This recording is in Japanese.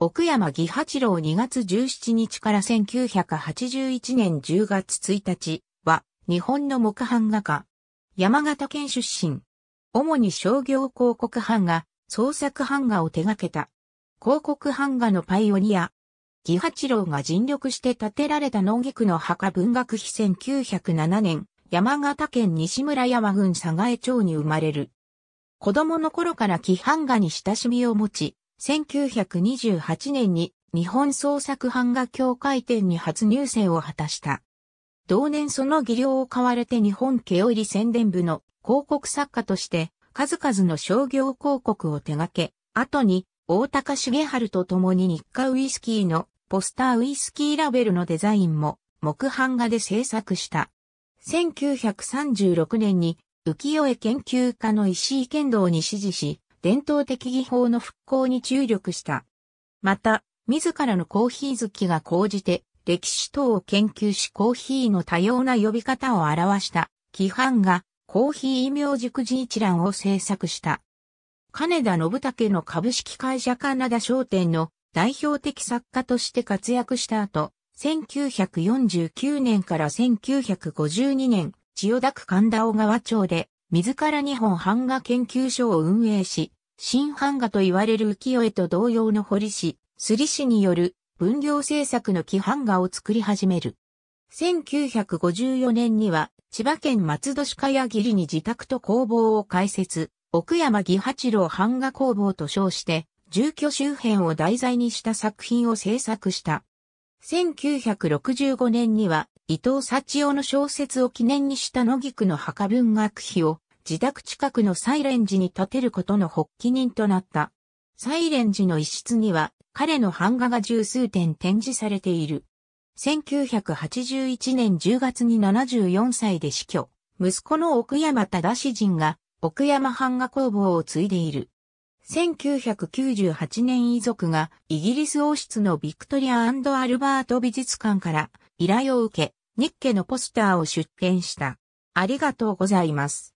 奥山義八郎2月17日から1981年10月1日は日本の木版画家。山形県出身。主に商業広告版画、創作版画を手掛けた。広告版画のパイオニア。義八郎が尽力して建てられた農菊の墓文学碑1907年、山形県西村山郡佐賀江町に生まれる。子供の頃から木版画に親しみを持ち、1928年に日本創作版画協会展に初入選を果たした。同年その技量を買われて日本毛織宣伝部の広告作家として数々の商業広告を手掛け、後に大高重春と共に日課ウイスキーのポスターウイスキーラベルのデザインも木版画で制作した。1936年に浮世絵研究家の石井剣道に指示し、伝統的技法の復興に注力した。また、自らのコーヒー好きが講じて、歴史等を研究しコーヒーの多様な呼び方を表した、規範が、コーヒー異名熟字一覧を制作した。金田信武の株式会社カナダ商店の代表的作家として活躍した後、1949年から1952年、千代田区神田小川町で、自ら日本版画研究所を運営し、新版画と言われる浮世絵と同様の堀市、摺師による分業制作の規版画を作り始める。1954年には千葉県松戸市茅義里に自宅と工房を開設、奥山義八郎版画工房と称して、住居周辺を題材にした作品を制作した。1965年には伊藤幸雄の小説を記念にした野菊の墓文学碑を自宅近くのサイレンジに建てることの発起人となった。サイレンジの一室には彼の版画が十数点展示されている。1981年10月に74歳で死去。息子の奥山忠人が奥山版画工房を継いでいる。1998年遺族がイギリス王室のビクトリアアルバート美術館から依頼を受け、ニッケのポスターを出展した。ありがとうございます。